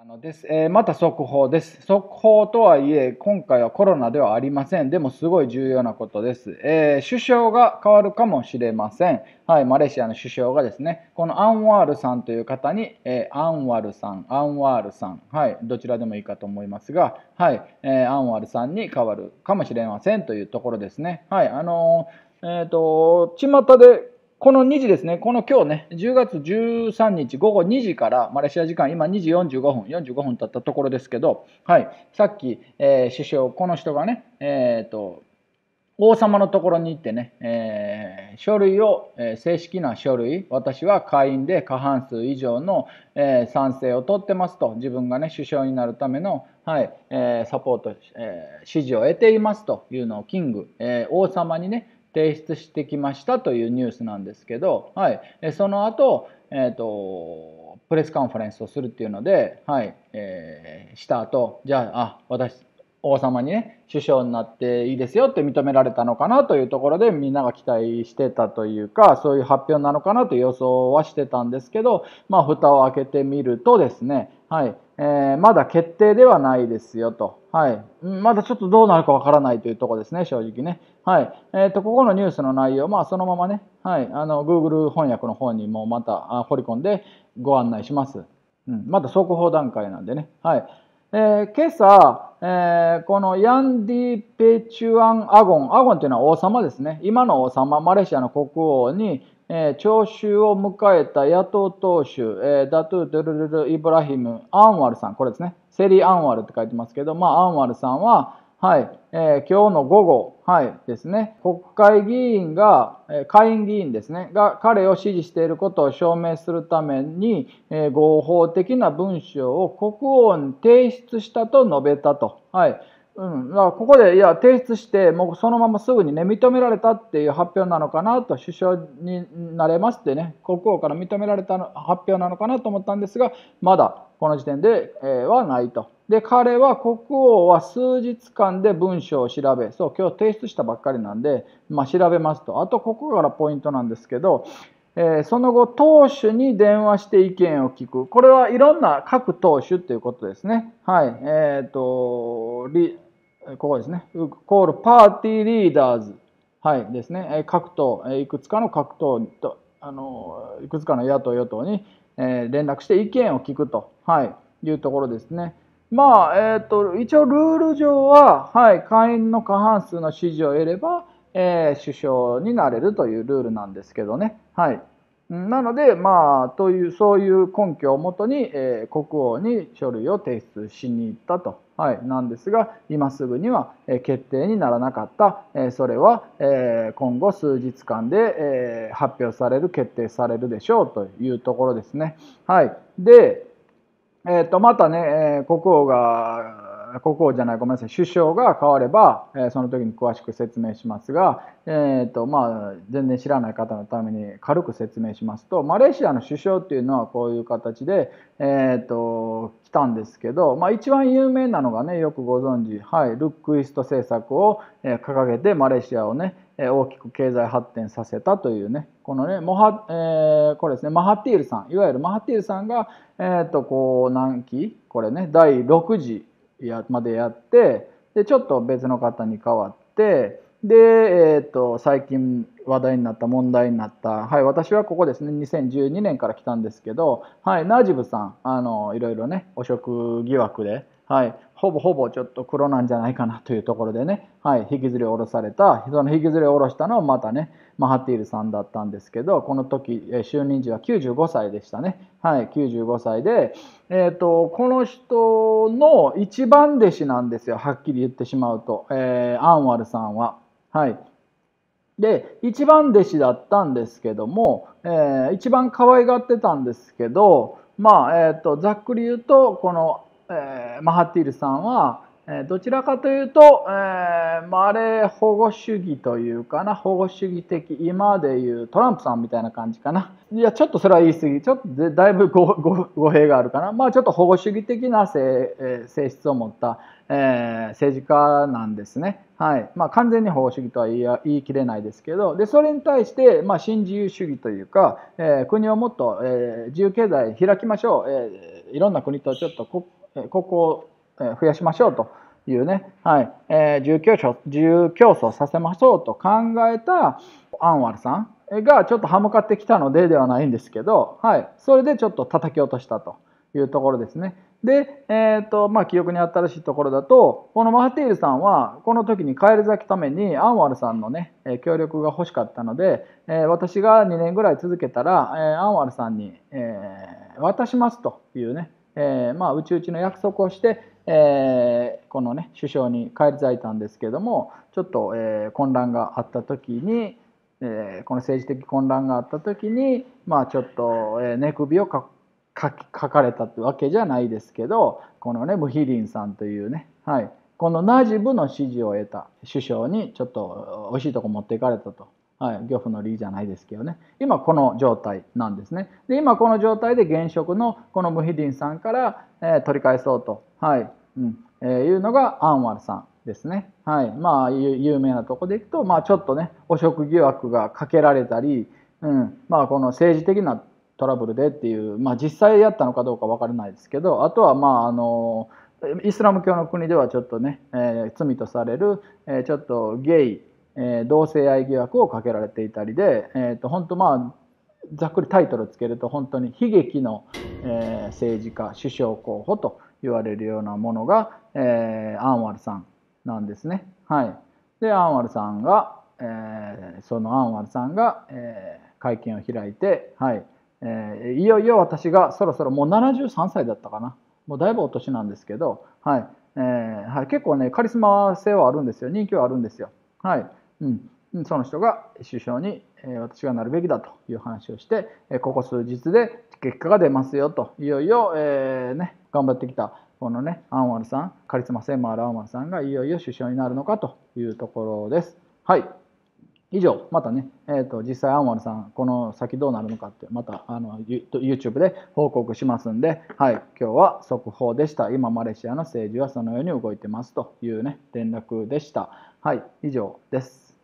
あのです、えー、また速報です。速報とはいえ、今回はコロナではありません。でもすごい重要なことです。えー、首相が変わるかもしれません。はい、マレーシアの首相がですね、このアンワールさんという方に、えー、アンワルさん、アンワールさん、はい、どちらでもいいかと思いますが、はい、えアンワルさんに変わるかもしれませんというところですね。はい、あのえっ、と、巷でこの2時ですね、この今日ね、10月13日午後2時から、マレーシア時間、今2時45分、45分経ったところですけど、はい、さっき、えー、首相、この人がね、えっ、と、王様のところに行ってね、えー、書類を、え正式な書類、私は会員で過半数以上の、え賛成を取ってますと、自分がね、首相になるための、はいえサポート、え支持を得ていますというのをキング、え王様にね、提出してきましたというニュースなんですけど、はい、その後、えーと、プレスカンファレンスをするっていうので、はいえー、した後じゃああ私王様にね首相になっていいですよって認められたのかなというところでみんなが期待してたというかそういう発表なのかなと予想はしてたんですけどまあ蓋を開けてみるとですねはい、えー、まだ決定ではないですよと、はい、まだちょっとどうなるかわからないというところですね、正直ね。はいえーと、とここのニュースの内容、まあ、そのままね、はい、あの Google 翻訳の方にもまた掘り込んでご案内します。うん、まだ速報段階なんでね。はいえー、今朝、えー、このヤンディ・ペチュアン・アゴン、アゴンというのは王様ですね。今の王様、マレーシアの国王に、えー、聴衆を迎えた野党党首、えー、ダトゥ・ドゥルルル・イブラヒム・アンワルさん、これですね。セリ・アンワルって書いてますけど、まあ、アンワルさんは、はい、えー、今日の午後、はい、ですね、国会議員が、えー、下院議員ですね、が彼を支持していることを証明するために、えー、合法的な文書を国王に提出したと述べたと。はい。うん、だからここで、いや、提出して、もうそのまますぐにね、認められたっていう発表なのかなと、首相になれますってね、国王から認められたの発表なのかなと思ったんですが、まだこの時点で、えー、はないと。で、彼は国王は数日間で文章を調べ、そう、今日提出したばっかりなんで、まあ、調べますと。あと、ここからポイントなんですけど、えー、その後、党首に電話して意見を聞く。これはいろんな各党首ということですね。はい。えっ、ー、と、リ、ここですね。コールパーティーリーダーズ。はい。ですね。各党、いくつかの各党と、あの、いくつかの野党、与党に、え連絡して意見を聞くと、はい、いうところですね。まあ、えっ、ー、と、一応ルール上は、はい、会員の過半数の支持を得れば、えー、首相になれるというルールなんですけどね。はい。なので、まあ、という、そういう根拠をもとに、えー、国王に書類を提出しに行ったと、はい、なんですが、今すぐには、え決定にならなかった、えー、それは、えー、今後数日間で、えー、発表される、決定されるでしょうというところですね。はい。で、えー、とまたね、え国王が国王じゃないごめんなさい首相が変われば、えその時に詳しく説明しますが、えーとまあ、全然知らない方のために軽く説明しますとマレーシアの首相っていうのはこういう形で、えーと来たんですけど、まあ、一番有名なのがねよくご存知、はい、ルックイースト政策を掲げてマレーシアをね大きく経済発展させたというねこのねモハ、えー、これですねマハティールさんいわゆるマハティールさんが、えー、とこう何期これね第6次までやってでちょっと別の方に代わって。で、えーと、最近話題になった問題になった、はい、私はここですね2012年から来たんですけど、はい、ナージブさんあのいろいろね汚職疑惑で、はい、ほぼほぼちょっと黒なんじゃないかなというところでね、はい、引きずり下ろされたその引きずり下ろしたのはまたねマハティールさんだったんですけどこの時就任時は95歳でしたね、はい、95歳で、えーと、とこの人の一番弟子なんですよはっきり言ってしまうと、えー、アンワルさんは。はい。で、一番弟子だったんですけども、えー、一番可愛がってたんですけど、まあ、えっ、ー、と、ざっくり言うと、この、えー、マハティールさんは、どちらかというと、えーまあ、あれ保護主義というかな保護主義的今でいうトランプさんみたいな感じかないやちょっとそれは言い過ぎちょっとだいぶ語弊があるかな、まあ、ちょっと保護主義的な性,、え性質を持った、えー、政治家なんですね、はいまあ、完全に保護主義とは言い言い切れないですけどでそれに対して、まあ、新自由主義というか、えー、国をもっと、えー、自由経済開きましょう、えー、いろんな国とちょっと国交増やしましょうというね、はいえー、自由競争自させましょうと考えたアンワルさんがちょっと歯向かってきたのでではないんですけど、はい、それでちょっと叩き落としたというところですね。で、えーとまあ、記憶に新しいところだとこのマハティールさんはこの時に返り咲くためにアンワルさんのね協力が欲しかったので、えー、私が2年ぐらい続けたら、えー、アンワルさんに、えー、渡しますというね、えーまあ、うちうちの約束をして、えー、このね首相に返り咲いたんですけどもちょっと、えー、混乱があった時に、えー、この政治的混乱があった時にまあちょっと、えー、寝首をかかかかれたってわけじゃないですけどこのねムヒリンさんというね、はい、このナジブの支持を得た首相にちょっとおいしいとこ持っていかれたと。はい、漁夫の利じゃないですけどね今この状態なんですねで今この状態で現職のこのムヒディンさんから、えー、取り返そうと、はい、うんえー、いうのがアンワルさんですね。はい。まあ、有名なとこでいくと、まあ、ちょっとね、汚職疑惑がかけられたり、うん、まあ、この政治的なトラブルでっていう、まあ、実際やったのかどうか分からないですけど、あとは、まあ、あの、イスラム教の国ではちょっとね、えー、罪とされる、えー、ちょっとゲイ、えー、同性愛疑惑をかけられていたりで、えーと、と本当まあざっくりタイトルつけると本当に悲劇の、えー、政治家首相候補と言われるようなものが、えー、アンワルさんなんですね。はい、でアンワルさんが、えー、そのアンワルさんが、えー、会見を開いて、はいえー、いよいよ私がそろそろもう73歳だったかなもうだいぶお年なんですけど、はいえーはい、結構ねカリスマ性はあるんですよ人気はあるんですよ。はいうん、その人が首相に私がなるべきだという話をしてここ数日で結果が出ますよといよいよ、えーね、頑張ってきたこのねアンワルさんカリスマ性もあるアンワルさんがいよいよ首相になるのかというところです。はい以上またね、えーと、実際アンワルさんこの先どうなるのかってまたあの YouTube で報告しますんで、はい、今日は速報でした今マレーシアの政治はそのように動いてますというね連絡でしたはい以上です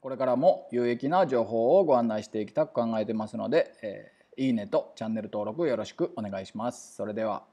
これからも有益な情報をご案内していきたく考えてますので、えー、いいねとチャンネル登録よろしくお願いしますそれでは